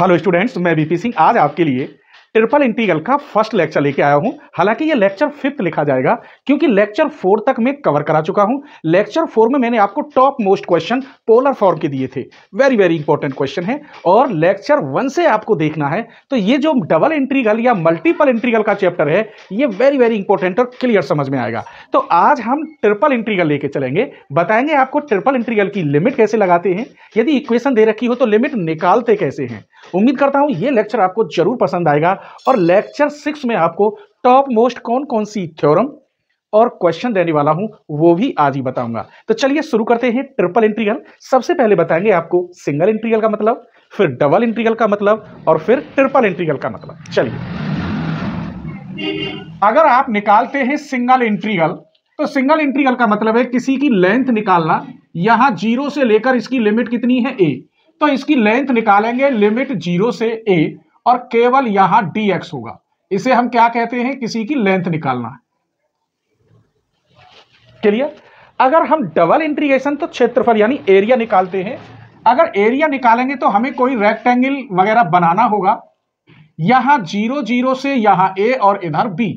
hello students मैं बीपी सिंह आज आपके लिए ट्रिपल इंटीग्रल का फर्स्ट लेक्चर लेके आया हूँ हालांकि ये लेक्चर फिफ्थ लिखा जाएगा क्योंकि लेक्चर फोर तक मैं कवर करा चुका हूं लेक्चर फोर में मैंने आपको top most question polar form के दिए थे वेरी वेरी इंपॉर्टेंट क्वेश्चन है और लेक्चर वन से आपको देखना है तो ये जो डबल इंट्रीगल या मल्टीपल इंट्रीगल का चैप्टर है ये वेरी वेरी इंपॉर्टेंट और क्लियर समझ में आएगा तो आज हम ट्रिपल इंट्रीगल लेके चलेंगे बताएंगे आपको ट्रिपल इंट्रीगल की लिमिट कैसे लगाते हैं यदि इक्वेशन दे रखी हो तो लिमिट निकालते कैसे हैं उम्मीद करता हूं ये लेक्चर आपको जरूर पसंद आएगा और लेक्चर सिक्स में आपको टॉप मोस्ट कौन कौन सी थ्योरम और क्वेश्चन देने वाला हूं वो भी आज ही बताऊंगा तो चलिए शुरू करते हैं ट्रिपल इंट्रीगल सबसे पहले बताएंगे आपको सिंगल इंट्रीगल का मतलब फिर डबल इंट्रीगल का मतलब और फिर ट्रिपल इंट्रीगल का मतलब चलिए अगर आप निकालते हैं सिंगल इंट्रीगल तो सिंगल इंट्रीगल का मतलब है किसी की लेंथ निकालना यहां जीरो से लेकर इसकी लिमिट कितनी है ए तो इसकी लेंथ निकालेंगे लिमिट जीरो से ए और केवल यहां डी एक्स होगा इसे हम क्या कहते हैं किसी की लेंथ निकालना क्लियर अगर हम डबल इंटीग्रेशन तो क्षेत्रफल यानी एरिया निकालते हैं अगर एरिया निकालेंगे तो हमें कोई रेक्टेंगल वगैरह बनाना होगा यहां जीरो जीरो से यहां ए और इधर बी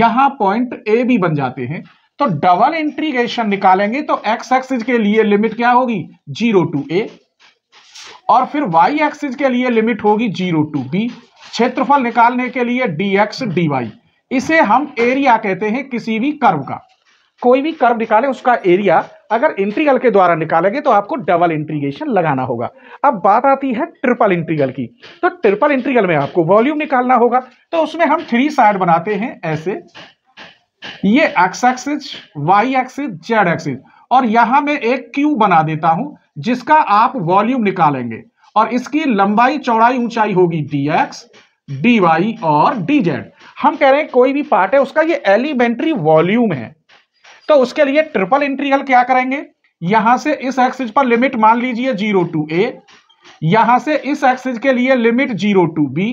यहां पॉइंट ए भी बन जाते हैं तो डबल इंटीग्रेशन निकालेंगे तो एक्स एक्सिस के लिए लिमिट क्या होगी जीरो टू ए और फिर वाई एक्सिस के लिए लिमिट होगी जीरो टू बी क्षेत्रफल निकालने के लिए डी एक्स डी वाई इसे हम एरिया कहते हैं किसी भी कर्व का कोई भी कर्व निकाले उसका एरिया अगर इंट्रीगल के द्वारा निकालेंगे तो आपको डबल इंट्रीगेशन लगाना होगा अब बात आती है ट्रिपल इंट्रीगल की तो ट्रिपल इंट्रीगल में आपको वॉल्यूम निकालना होगा तो उसमें हम थ्री साइड बनाते हैं ऐसे ये x axis y axis z axis और यहां मैं एक क्यू बना देता हूं जिसका आप वॉल्यूम निकालेंगे और इसकी लंबाई चौड़ाई ऊंचाई होगी डी एक्स डी वाई और डी जेड हम कह रहे हैं कोई भी पार्ट है उसका ये एलिमेंट्री वॉल्यूम है तो उसके लिए ट्रिपल इंट्रीगल क्या करेंगे यहां से इस एक्सिस पर लिमिट मान लीजिए जीरो टू ए यहां से इस एक्सिस के लिए लिमिट जीरो टू बी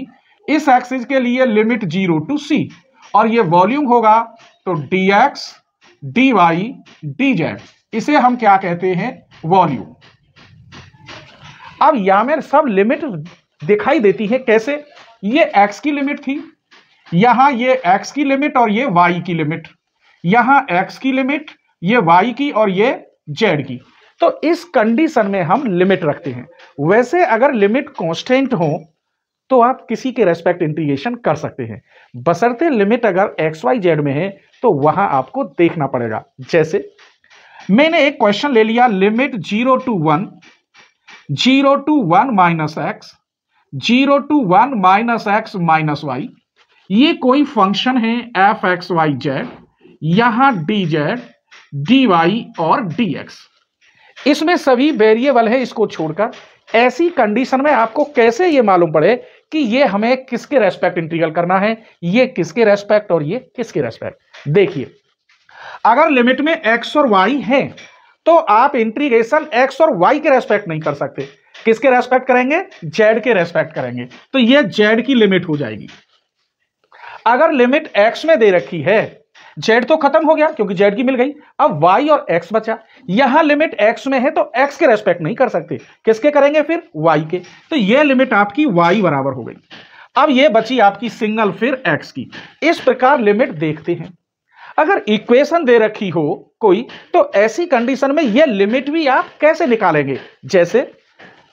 इस एक्सिस के लिए लिमिट जीरो टू सी और ये वॉल्यूम होगा तो d x d y d z इसे हम क्या कहते हैं वॉल्यूम अब या में सब लिमिट दिखाई देती है कैसे ये एक्स की लिमिट थी यहां ये एक्स की लिमिट और ये वाई की लिमिट यहां एक्स की लिमिट ये वाई की और ये जेड की तो इस कंडीशन में हम लिमिट रखते हैं वैसे अगर लिमिट कॉन्स्टेंट हो तो आप किसी के रेस्पेक्ट इंटीग्रेशन कर सकते हैं बसरते लिमिट अगर एक्स वाई जेड में है तो वहां आपको देखना पड़ेगा जैसे मैंने एक क्वेश्चन ले लिया limit zero to one zero to one minus x zero to one minus x minus y ये कोई फंक्शन है एफ एक्स वाई जेड यहां डी डी वाई और एक्स इसमें सभी वेरिएबल है इसको छोड़कर ऐसी कंडीशन में आपको कैसे ये मालूम पड़े कि ये हमें किसके रेस्पेक्ट इंटीग्रल करना है ये किसके रेस्पेक्ट और ये किसके रेस्पेक्ट देखिए अगर लिमिट में एक्स और वाई है तो आप इंटीग्रेशन एक्स और वाई के रेस्पेक्ट नहीं कर सकते किसके रेस्पेक्ट करेंगे जेड के रेस्पेक्ट करेंगे तो ये जेड की लिमिट हो जाएगी अगर लिमिट एक्स में दे रखी है जेड तो खत्म हो गया क्योंकि जेड की मिल गई अब वाई और एक्स बचा यहां लिमिट एक्स में है तो एक्स के रेस्पेक्ट नहीं कर सकते किसके करेंगे फिर वाई के तो यह लिमिट आपकी वाई बराबर हो गई अब यह बची आपकी सिंगल फिर एक्स की इस प्रकार लिमिट देखते हैं अगर इक्वेशन दे रखी हो कोई तो ऐसी कंडीशन में यह लिमिट भी आप कैसे निकालेंगे जैसे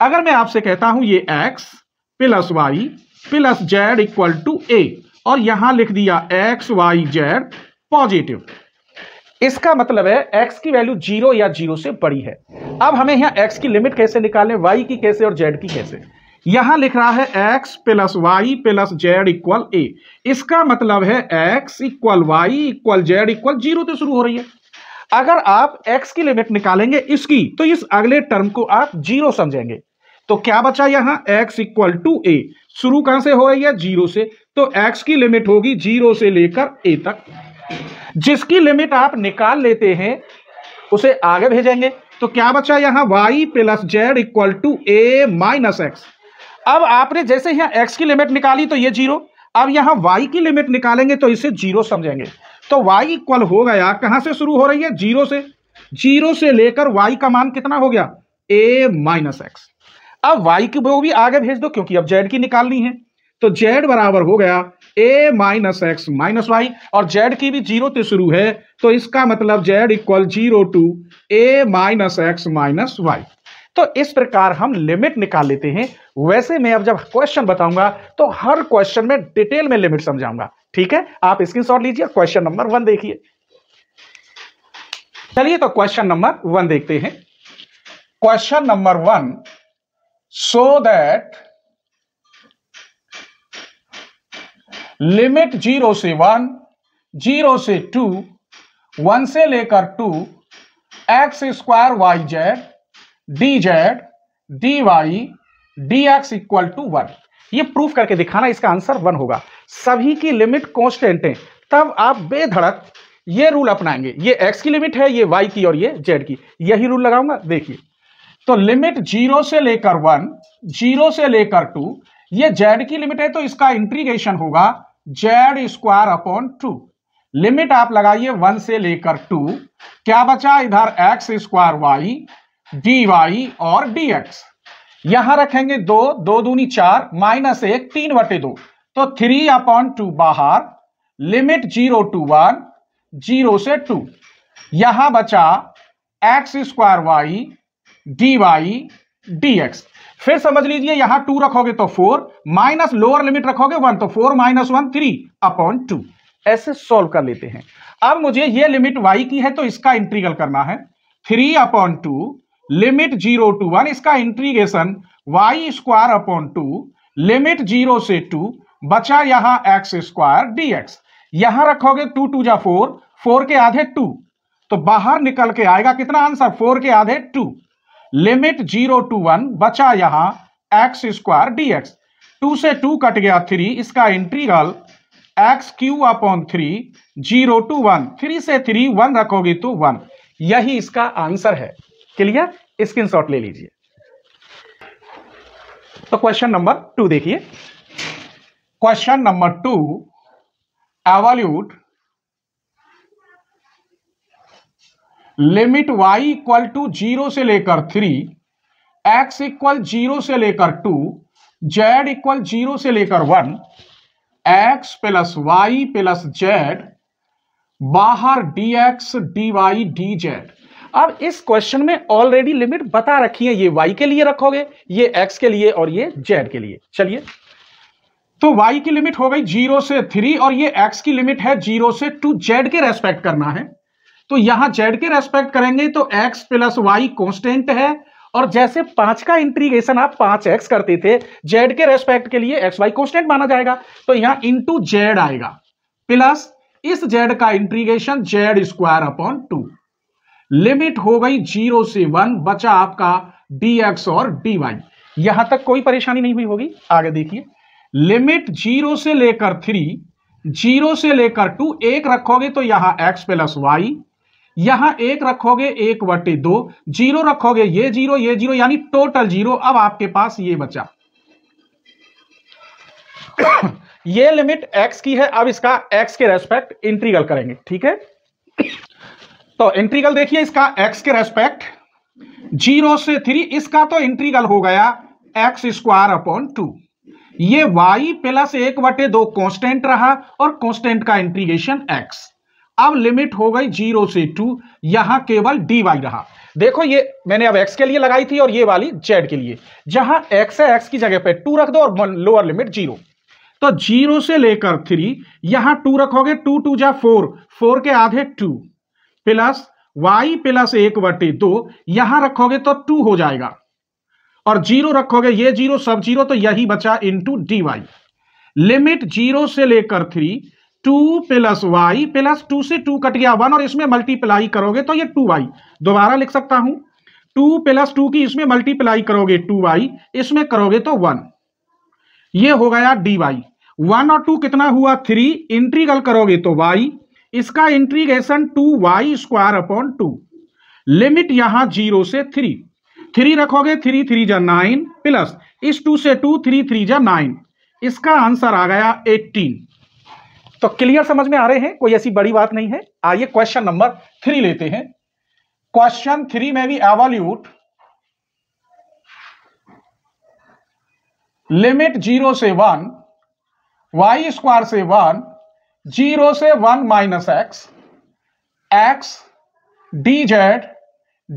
अगर मैं आपसे कहता हूं ये x plus y plus z equal to a और यहां लिख दिया एक्स वाई जेड पॉजिटिव इसका मतलब है एक्स की वैल्यू जीरो या जीरो से बड़ी है अब हमें यहां एक्स की लिमिट कैसे निकालें वाई की कैसे और जेड की कैसे यहां लिख रहा है x plus y plus z equal a इसका मतलब है x equal y equal z equal zero से तो शुरू हो रही है अगर आप x की लिमिट निकालेंगे इसकी तो इस अगले टर्म को आप जीरो समझेंगे तो क्या बचा यहां x इक्वल टू ए शुरू कहां से हो रही है जीरो से तो x की लिमिट होगी जीरो से लेकर ए तक जिसकी लिमिट आप निकाल लेते हैं उसे आगे भेजेंगे तो क्या बचा यहां y plus z equal to a minus x अब आपने जैसे यहां x की लिमिट निकाली तो ये जीरो अब यहां y की लिमिट निकालेंगे तो इसे जीरो समझेंगे तो y इक्वल हो गया कहां से शुरू हो रही है जीरो से जीरो से लेकर y का मान कितना हो गया a माइनस एक्स अब y की वो भी आगे भेज दो क्योंकि अब z की निकालनी है तो z बराबर हो गया a minus x minus y और जेड की भी जीरो से शुरू है तो इसका मतलब z equal zero to a minus x minus y तो इस प्रकार हम लिमिट निकाल लेते हैं वैसे मैं अब जब क्वेश्चन बताऊंगा तो हर क्वेश्चन में डिटेल में लिमिट समझाऊंगा ठीक है आप स्क्रीनशॉट लीजिए क्वेश्चन नंबर वन देखिए चलिए तो क्वेश्चन नंबर वन देखते हैं question number one so that limit zero से वन जीरो से टू वन से लेकर two x square y z d z d y d x equal to one ये प्रूफ करके दिखाना इसका आंसर वन होगा सभी की लिमिट कॉन्स्टेंट है तब आप बेधड़क ये रूल अपनाएंगे ये एक्स की लिमिट है ये वाई की और ये जेड की यही रूल लगाऊंगा देखिए तो लिमिट जीरो से लेकर वन जीरो से लेकर टू ये जेड की लिमिट है तो इसका इंट्रीगेशन होगा z square upon two limit आप लगाइए वन से लेकर टू क्या बचा इधर x square y d y और डी एक्स यहां रखेंगे दो दो दूनी चार माइनस एक तीन बटे दो तो थ्री अपॉन टू बाहर limit zero to one zero से टू यहां बचा x square y d y d x फिर समझ लीजिए यहां टू रखोगे तो फोर माइनस लोअर लिमिट रखोगे वन तो four minus one three upon two ऐसे सॉल्व कर लेते हैं अब मुझे ये लिमिट वाई की है तो इसका इंट्रीगल करना है three upon two limit zero to one इसका integration y square upon two limit zero से टू बचा यहां एक्स स्क्वायर डीएक्स यहां रखोगे टू टू जा फोर फोर के आधे टू तो बाहर निकल के आएगा कितना आंसर फोर के आधे two limit zero to one बचा यहां x square d x two से टू कट गया थ्री इसका integral x cube upon three zero to one three से थ्री वन रखोगे तो वन यही इसका आंसर है क्लियर स्क्रीनशॉट ले लीजिए तो क्वेश्चन नंबर टू देखिए question number two evaluate limit y equal to zero से लेकर थ्री x इक्वल जीरो से लेकर टू z इक्वल जीरो से लेकर one x plus y plus z बाहर d d x y d z अब इस क्वेश्चन में ऑलरेडी लिमिट बता रखी है ये y के लिए रखोगे ये x के लिए और ये z के लिए चलिए तो y की लिमिट हो गई जीरो से थ्री और ये x की लिमिट है जीरो से टू जेड के रेस्पेक्ट करना है तो यहां जेड के रेस्पेक्ट करेंगे तो एक्स प्लस वाई कॉन्स्टेंट है और जैसे पांच का इंट्रीगेशन आप पांच एक्स करते थे जेड के रेस्पेक्ट के लिए एक्स वाई कॉन्स्टेंट माना जाएगा तो यहां इंटू जेड आएगा प्लस इस जेड का integration z square upon two limit हो गई जीरो से वन बचा आपका डी एक्स और डी वाई यहां तक कोई परेशानी नहीं हुई होगी आगे देखिए लिमिट जीरो से लेकर थ्री जीरो से लेकर टू एक रखोगे तो यहां एक्स प्लस वाई यहां एक रखोगे एक वटे दो जीरो रखोगे ये जीरो ये जीरो यानी टोटल जीरो अब आपके पास ये बचा ये लिमिट x की है अब इसका x के रेस्पेक्ट इंट्रीगल करेंगे ठीक है तो इंट्रीगल देखिए इसका x के रेस्पेक्ट जीरो से थ्री इसका तो इंट्रीगल हो गया एक्स स्क्वायर अपॉन टू ये y प्लस एक वटे दो कॉन्स्टेंट रहा और कॉन्स्टेंट का इंट्रीगेशन x अब लिमिट हो गई जीरो से टू यहां केवल डी वाई रहा देखो ये मैंने अब एक्स के लिए लगाई थी और ये वाली जेड के लिए जहां एक्स है एक्स की जगह पे टू रख दो और लोअर लिमिट जीरो तो जीरो से लेकर थ्री यहां टू रखोगे टू टू जा फोर फोर के आधे टू प्लस वाई प्लस एक बटे दो यहां रखोगे तो टू हो जाएगा और जीरो रखोगे ये जीरो सब जीरो तो यही बचा into d y limit zero से लेकर three two plus y plus two से टू कट गया वन और इसमें मल्टीप्लाई करोगे तो ये टू वाई दोबारा लिख सकता हूं टू प्लस टू की इसमें मल्टीप्लाई करोगे टू वाई इसमें करोगे तो वन ये हो गया डी वाई वन और टू कितना हुआ थ्री इंट्रीगल करोगे तो वाई इसका integration two y square upon two limit यहां जीरो से थ्री थ्री रखोगे थ्री थ्री जा नाइन प्लस इस टू से टू थ्री थ्री जा नाइन इसका आंसर आ गया एट्टीन तो क्लियर समझ में आ रहे हैं कोई ऐसी बड़ी बात नहीं है आइए क्वेश्चन नंबर थ्री लेते हैं क्वेश्चन थ्री में भी एवोल्यूट लिमिट जीरो से वन वाई स्क्वायर से वन जीरो से one minus x x d z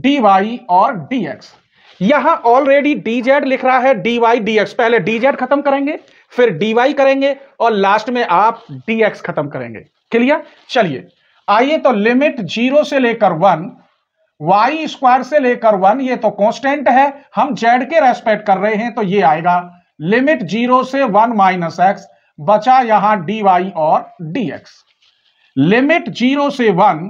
d y और डी एक्स यहां ऑलरेडी डी जेड लिख रहा है डी वाई डी एक्स पहले डी जेड खत्म करेंगे फिर डी वाई करेंगे और लास्ट में आप डी एक्स खत्म करेंगे क्लियर चलिए आइए तो लिमिट जीरो से लेकर वन वाई स्क्वायर से लेकर वन ये तो कांस्टेंट है हम जेड के रेस्पेक्ट कर रहे हैं तो ये आएगा लिमिट जीरो से वन माइनस एक्स बचा यहां डी वाई और डी एक्स लिमिट जीरो से वन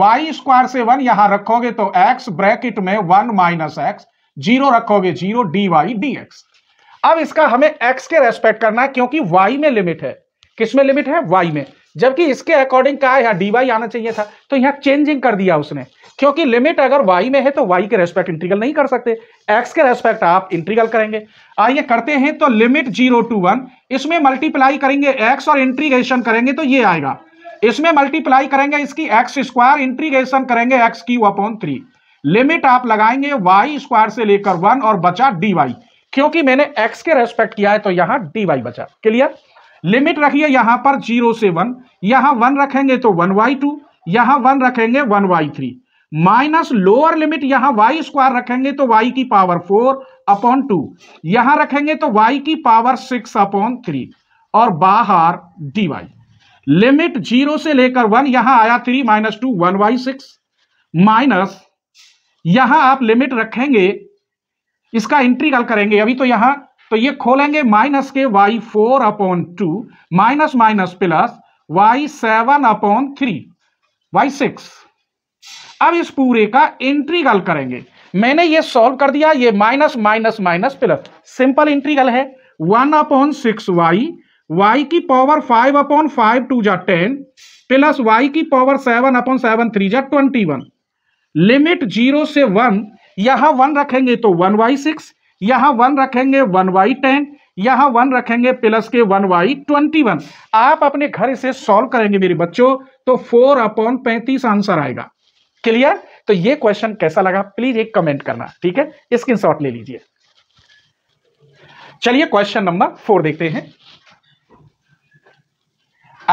वाई स्क्वायर से वन यहां रखोगे तो एक्स ब्रैकेट में वन माइनस एक्स जीरो रखोगे zero d y d x अब इसका हमें एक्स के रेस्पेक्ट करना है क्योंकि वाई में लिमिट है किस में लिमिट है वाई में जबकि इसके अकॉर्डिंग क्या यहाँ डी वाई आना चाहिए था तो यहाँ चेंजिंग कर दिया उसने क्योंकि लिमिट अगर वाई में है तो वाई के रेस्पेक्ट इंटीग्रल नहीं कर सकते एक्स के रेस्पेक्ट आप इंटीग्रल करेंगे आइए करते हैं तो लिमिट जीरो टू वन इसमें मल्टीप्लाई करेंगे एक्स और इंट्रीगेशन करेंगे तो ये आएगा इसमें मल्टीप्लाई करेंगे इसकी एक्स स्क्वायर इंट्रीगेशन करेंगे x cube upon three limit आप लगाएंगे वाई स्क्वायर से लेकर वन और बचा डी वाई क्योंकि मैंने एक्स के रेस्पेक्ट किया है तो यहां dy बचा क्लियर लिमिट रखिए यहां पर जीरो से वन यहां वन रखेंगे तो वन वाई टू यहां वन रखेंगे one y three minus lower limit यहां वाई स्क्वायर रखेंगे तो y की पावर फोर अपॉन टू यहां रखेंगे तो y की पावर सिक्स अपॉन थ्री और बाहर dy लिमिट जीरो से लेकर वन यहां आया three minus two one y six minus यहां आप लिमिट रखेंगे इसका इंट्रीगल करेंगे अभी तो यहां तो ये खोलेंगे माइनस के y four upon two minus minus plus y seven upon three y six अब इस पूरे का इंट्रीगल करेंगे मैंने ये सॉल्व कर दिया ये minus minus minus plus simple integral है one upon six y y की power five upon five two जा टेन प्लस वाई की power seven upon seven three जा ट्वेंटी वन लिमिट जीरो से वन यहां वन रखेंगे तो वन वाई सिक्स यहां वन रखेंगे वन वाई टेन यहां वन रखेंगे प्लस के वन वाई ट्वेंटी वन आप अपने घर से सॉल्व करेंगे मेरे बच्चों तो फोर अपॉन पैंतीस आंसर आएगा क्लियर तो ये क्वेश्चन कैसा लगा प्लीज एक कमेंट करना ठीक है स्क्रीन शॉट ले लीजिए चलिए क्वेश्चन नंबर फोर देखते हैं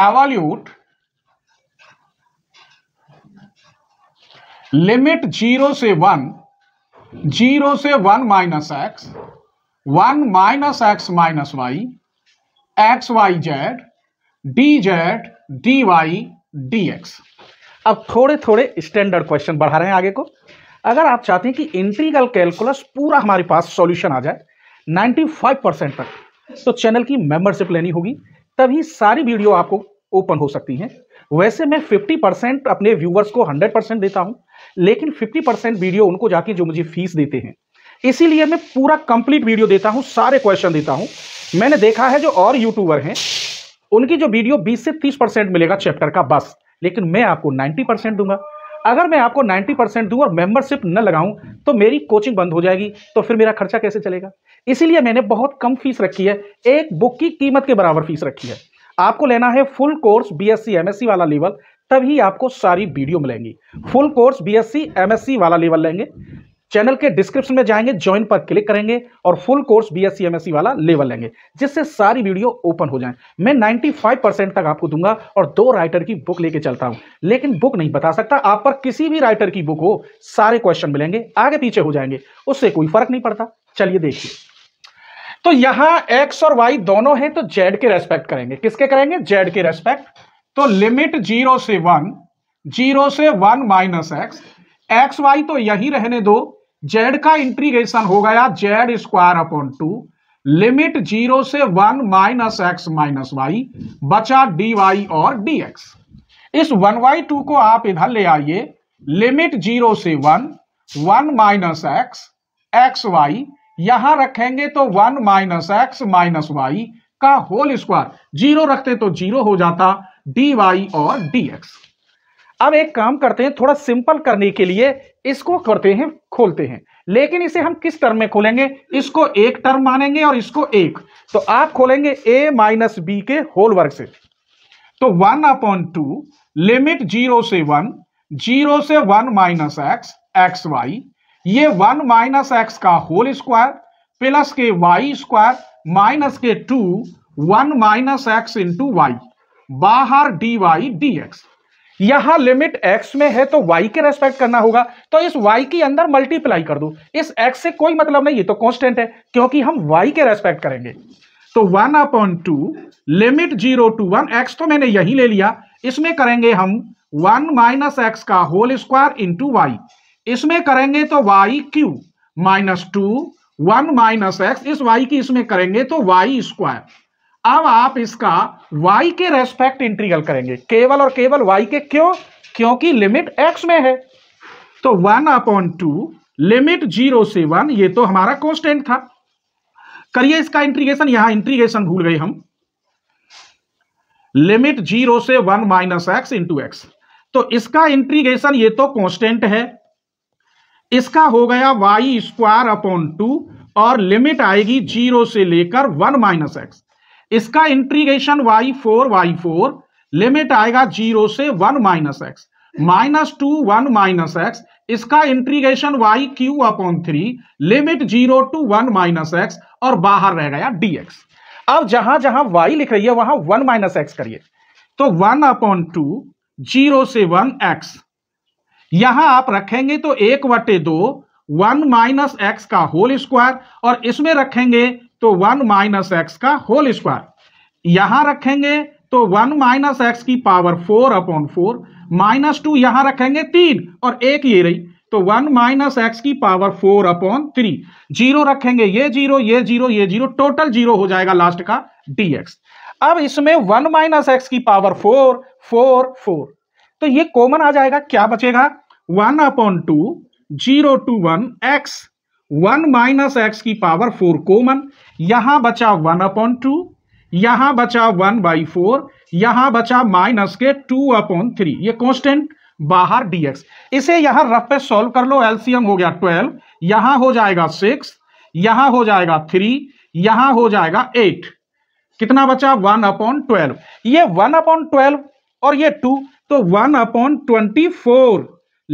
एवॉल्यूट लिमिट जीरो से वन जीरो से one minus x one minus x minus y x y z d z d y d x अब थोड़े थोड़े स्टैंडर्ड क्वेश्चन बढ़ा रहे हैं आगे को अगर आप चाहते हैं कि इंटीग्रल कैलकुलस पूरा हमारे पास सॉल्यूशन आ जाए 95 परसेंट तक तो चैनल की मेंबरशिप लेनी होगी तभी सारी वीडियो आपको ओपन हो सकती हैं वैसे मैं 50 परसेंट अपने व्यूवर्स को 100 परसेंट देता हूँ लेकिन 50 परसेंट वीडियो उनको जाके जो मुझे फीस देते हैं इसीलिए मैं पूरा कंप्लीट वीडियो देता हूँ सारे क्वेश्चन देता हूँ मैंने देखा है जो और यूट्यूबर हैं उनकी जो वीडियो 20 से 30 परसेंट मिलेगा चैप्टर का बस लेकिन मैं आपको 90 परसेंट दूंगा अगर मैं आपको 90 परसेंट दूँ और मेंबरशिप न लगाऊं तो मेरी कोचिंग बंद हो जाएगी तो फिर मेरा खर्चा कैसे चलेगा इसीलिए मैंने बहुत कम फीस रखी है एक बुक की कीमत के बराबर फीस रखी है आपको लेना है फुल कोर्स बीएससी एमएससी वाला लेवल तभी आपको सारी वीडियो मिलेंगी फुल कोर्स बीएससी एमएससी वाला लेवल लेंगे चैनल के डिस्क्रिप्शन में जाएंगे ज्वाइन पर क्लिक करेंगे और फुल कोर्स बीएससी एमएससी वाला लेवल लेंगे जिससे सारी वीडियो ओपन हो जाए मैं 95 परसेंट तक आपको दूंगा और दो राइटर की बुक लेके चलता हूं लेकिन बुक नहीं बता सकता आप पर किसी भी राइटर की बुक हो सारे क्वेश्चन मिलेंगे आगे पीछे हो जाएंगे उससे कोई फर्क नहीं पड़ता चलिए देखिए तो यहां एक्स और वाई दोनों हैं तो जेड के रेस्पेक्ट करेंगे किसके करेंगे जेड के रेस्पेक्ट तो लिमिट जीरो से वन जीरो से one minus x x y तो यही रहने दो जेड का इंट्रीगेशन हो गया z square upon two limit zero से one minus x minus y बचा डी वाई और डी एक्स इस वन वाई टू को आप इधर ले आइए लिमिट जीरो से one one minus x x y यहां रखेंगे तो one minus x minus y का होल स्क्वायर जीरो रखते तो जीरो हो जाता डी वाई और डी एक्स अब एक काम करते हैं थोड़ा सिंपल करने के लिए इसको करते हैं खोलते हैं लेकिन इसे हम किस टर्म में खोलेंगे इसको एक टर्म मानेंगे और इसको एक तो आप खोलेंगे ए माइनस बी के होल वर्ग से तो one upon two limit zero से वन जीरो से one minus x x y ये वन माइनस एक्स का होल स्क्वायर प्लस के वाई स्क्वायर माइनस के two one minus x into y बाहर डी वाई डी एक्स यहां limit x में है तो y के रेस्पेक्ट करना होगा तो इस y के अंदर मल्टीप्लाई कर दो इस x से कोई मतलब नहीं ये तो कांस्टेंट है क्योंकि हम y के रेस्पेक्ट करेंगे तो one upon two limit zero to one x तो मैंने यही ले लिया इसमें करेंगे हम वन माइनस एक्स का होल स्क्वायर इंटू वाई इसमें करेंगे तो y cube minus two one minus x इस वाई की इसमें करेंगे तो वाई स्क्वायर अब आप इसका वाई के रेस्पेक्ट इंटीग्रल करेंगे केवल और केवल वाई के क्यों क्योंकि लिमिट एक्स में है तो one upon two limit zero से वन ये तो हमारा कॉन्स्टेंट था करिए इसका इंट्रीगेशन यहां इंट्रीगेशन भूल गए हम लिमिट जीरो से one minus x into x तो इसका इंट्रीगेशन ये तो कॉन्स्टेंट है इसका हो गया वाई स्क्वायर अपॉन टू और लिमिट आएगी जीरो से लेकर वन माइनस एक्स इसका integration y four y four limit आएगा जीरो से one minus x minus two one minus x इसका integration y cube upon three limit zero to one minus x और बाहर रह गया डी एक्स अब जहां जहां वाई लिख रही है वहां वन माइनस एक्स करिए तो वन अपॉन टू जीरो से वन एक्स यहां आप रखेंगे तो एक वटे दो वन माइनस एक्स का होल स्क्वायर और इसमें रखेंगे तो वन माइनस एक्स का होल स्क्वायर यहां रखेंगे तो वन माइनस एक्स की power four upon four minus two यहां रखेंगे तीन और एक ये रही तो वन माइनस एक्स की power four upon three zero रखेंगे ये जीरो ये जीरो ये जीरो टोटल जीरो हो जाएगा लास्ट का dx अब इसमें वन माइनस एक्स की पावर फोर फोर फोर तो ये कॉमन आ जाएगा क्या बचेगा one upon two zero to one x one minus x की पावर फोर कॉमन यहां बचा वन अपॉन टू यहां बचा वन बाई फोर यहां बचा माइनस के टू अपॉन थ्री ये कॉन्स्टेंट बाहर dx इसे यहां रफ पे सॉल्व कर लो एलसीएम हो गया ट्वेल्व यहां हो जाएगा सिक्स यहां हो जाएगा थ्री यहां हो जाएगा एट कितना बचा वन अपॉन ट्वेल्व ये वन अपॉन ट्वेल्व और ये टू तो one upon twenty four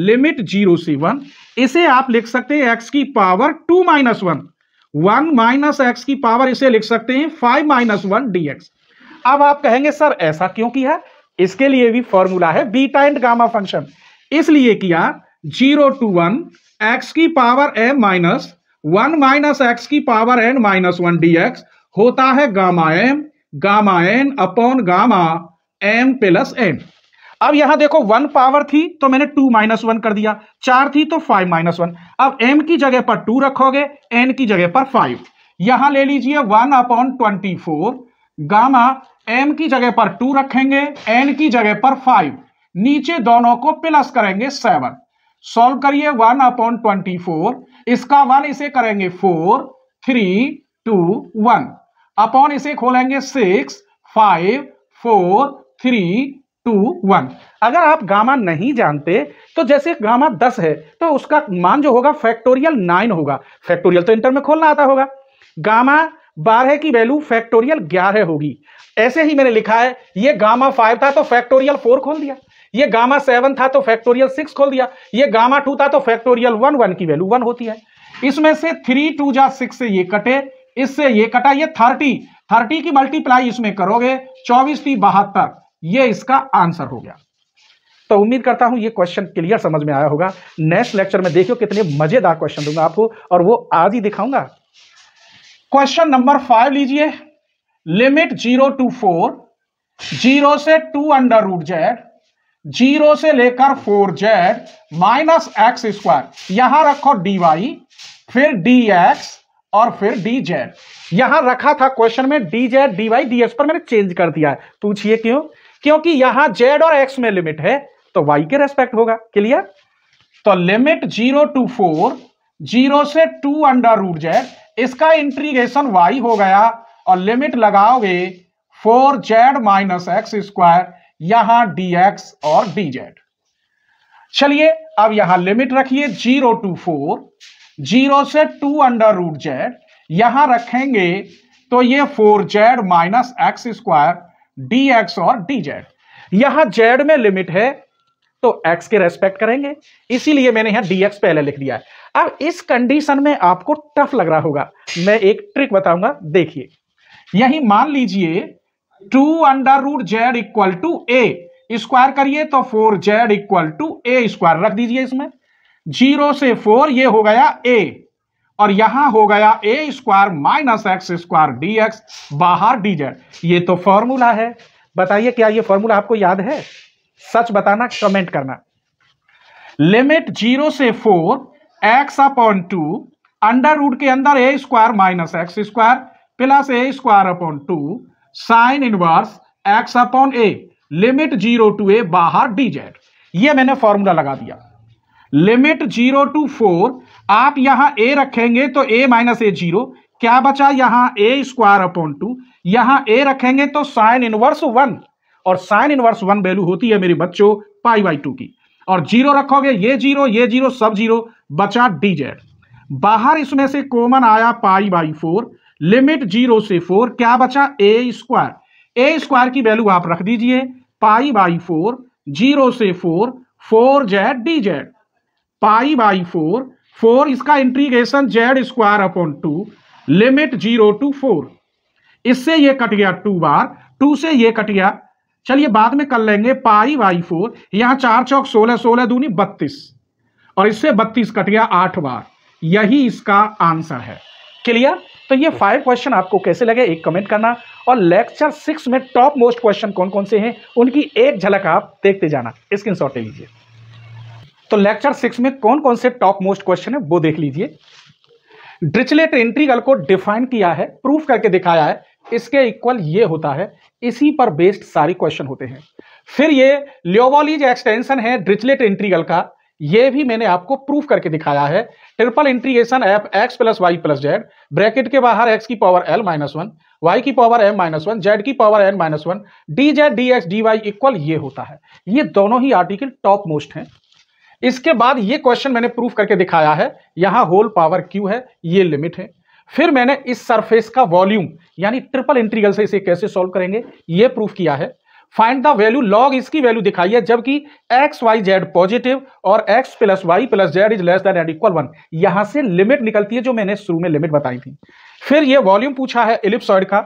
limit zero से वन इसे आप लिख सकते हैं एक्स की power two minus one one minus x की पावर इसे लिख सकते हैं five minus one d x अब आप कहेंगे सर ऐसा क्यों किया इसके लिए भी फॉर्मूला है बीटा एंड गामा फंक्शन इसलिए किया जीरो टू वन एक्स की power m minus one minus x की power n minus one d x होता है gamma m gamma n upon gamma m plus n अब यहां देखो वन पावर थी तो मैंने टू माइनस वन कर दिया चार थी तो फाइव माइनस वन अब एम की जगह पर टू रखोगे एन की जगह पर फाइव यहां ले लीजिए one upon twenty four gamma m की जगह पर टू रखेंगे एन की जगह पर फाइव नीचे दोनों को प्लस करेंगे सेवन सॉल्व करिए वन अपॉन ट्वेंटी फोर इसका वन इसे करेंगे four three two one upon इसे खोलेंगे six five four three two one अगर आप गामा नहीं जानते तो जैसे गामा दस है तो उसका मान जो होगा फैक्टोरियल नाइन होगा फैक्टोरियल तो इंटर में खोलना आता होगा गामा बारह की वैल्यू फैक्टोरियल ग्यारह होगी ऐसे ही मैंने लिखा है ये गामा फाइव था तो फैक्टोरियल फोर खोल दिया ये गामा सेवन था तो फैक्टोरियल सिक्स खोल दिया ये गामा टू था तो फैक्टोरियल वन वन की वैल्यू वन होती है इसमें से थ्री टू जा सिक्स से ये कटे इससे ये कटा ये थर्टी थर्टी की मल्टीप्लाई इसमें करोगे चौबीस थी बहत्तर ये इसका आंसर हो गया तो उम्मीद करता हूं ये क्वेश्चन क्लियर समझ में आया होगा नेक्स्ट लेक्चर में देखियो कितने मजेदार क्वेश्चन दूंगा आपको और वो आज ही दिखाऊंगा क्वेश्चन नंबर फाइव लीजिए limit zero to four zero से two under root z zero से लेकर four z minus x square यहां रखो डी वाई फिर डी एक्स और फिर डी जेड यहां रखा था क्वेश्चन में d z d y d x पर मैंने चेंज कर दिया है पूछिए क्यों क्योंकि यहां जेड और एक्स में लिमिट है तो वाई के रेस्पेक्ट होगा क्लियर तो limit zero to four zero से टू अंडर रूट जेड इसका इंट्रीगेशन वाई हो गया और लिमिट लगाओगे four z minus x square यहां डी एक्स और डी जेड चलिए अब यहां लिमिट रखिए जीरो टू फोर जीरो से टू अंडर रूट जेड यहां रखेंगे तो ये four z minus x square dx और डी जेड यहां जेड में लिमिट है तो एक्स के रेस्पेक्ट करेंगे इसीलिए मैंने यहां dx पहले लिख दिया है अब इस कंडीशन में आपको टफ लग रहा होगा मैं एक ट्रिक बताऊंगा देखिए यही मान लीजिए two under root z equal to a square करिए तो four z equal to a square रख दीजिए इसमें जीरो से फोर ये हो गया ए और यहां हो गया a square minus x square d x बाहर डी जेड ये तो फॉर्मूला है बताइए क्या ये फॉर्मूला आपको याद है सच बताना कमेंट करना लिमिट जीरो से four x upon two under root के अंदर a square minus x square plus a square upon two sine inverse x upon a limit zero to a बाहर डी जेड ये मैंने फॉर्मूला लगा दिया limit zero to four आप यहां a रखेंगे तो ए माइनस ए जीरो क्या बचा यहां ए स्क्वायर अपॉन टू यहां ए रखेंगे तो साइन इनवर्स वन और साइन इनवर्स वन वैल्यू होती है मेरे बच्चों पाई बाई टू की और जीरो रखोगे ये जीरो ये जीरो सब जीरो बचा डी जेड बाहर इसमें से कॉमन आया pi by four limit zero से फोर क्या बचा ए स्क्वायर ए स्क्वायर की वैल्यू आप रख दीजिए पाई बाई फोर जीरो से four four z d z pi by four four इसका integration z square upon two limit zero to four इससे ये कट गया टू बार टू से ये कट गया चलिए बाद में कर लेंगे पाई वाई फोर यहां चार चौक सोलह सोलह दूनी बत्तीस और इससे बत्तीस कट गया आठ बार यही इसका आंसर है क्लियर तो ये फाइव क्वेश्चन आपको कैसे लगे एक कमेंट करना और लेक्चर सिक्स में टॉप मोस्ट क्वेश्चन कौन कौन से हैं उनकी एक झलक आप देखते जाना स्क्रीन शॉट ले लीजिए तो लेक्चर सिक्स में कौन कौन से टॉप मोस्ट क्वेश्चन है वो देख लीजिए ड्रिचलेट इंट्रीगल को डिफाइन किया है प्रूफ करके दिखाया है इसके इक्वल ये होता है इसी पर बेस्ड सारे क्वेश्चन होते हैं फिर ये लियोवॉलीज एक्सटेंशन है ड्रिचलेट इंट्रीगल का ये भी मैंने आपको प्रूफ करके दिखाया है triple integration f x plus y plus z bracket के बाहर एक्स की power l minus one y की power m minus one z की power n minus one d z d x d y equal ये होता है ये दोनों ही आर्टिकल टॉप मोस्ट हैं इसके बाद ये क्वेश्चन मैंने प्रूफ करके दिखाया है यहां होल पावर क्यू है ये लिमिट है फिर मैंने इस सरफेस का वॉल्यूम यानी ट्रिपल इंट्रीगल से इसे कैसे सॉल्व करेंगे ये प्रूफ किया है फाइंड द वैल्यू लॉग इसकी वैल्यू दिखाई है जबकि एक्स वाई जेड पॉजिटिव और x plus y plus z is less than and equal one यहां से लिमिट निकलती है जो मैंने शुरू में लिमिट बताई थी फिर ये वॉल्यूम पूछा है इलिप्सॉइड का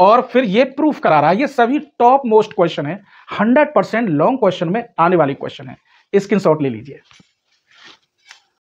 और फिर ये प्रूफ करा रहा है ये सभी टॉप मोस्ट क्वेश्चन है हंड्रेड परसेंट लॉन्ग क्वेश्चन में आने वाली क्वेश्चन है स्क्रीनशॉट ले लीजिए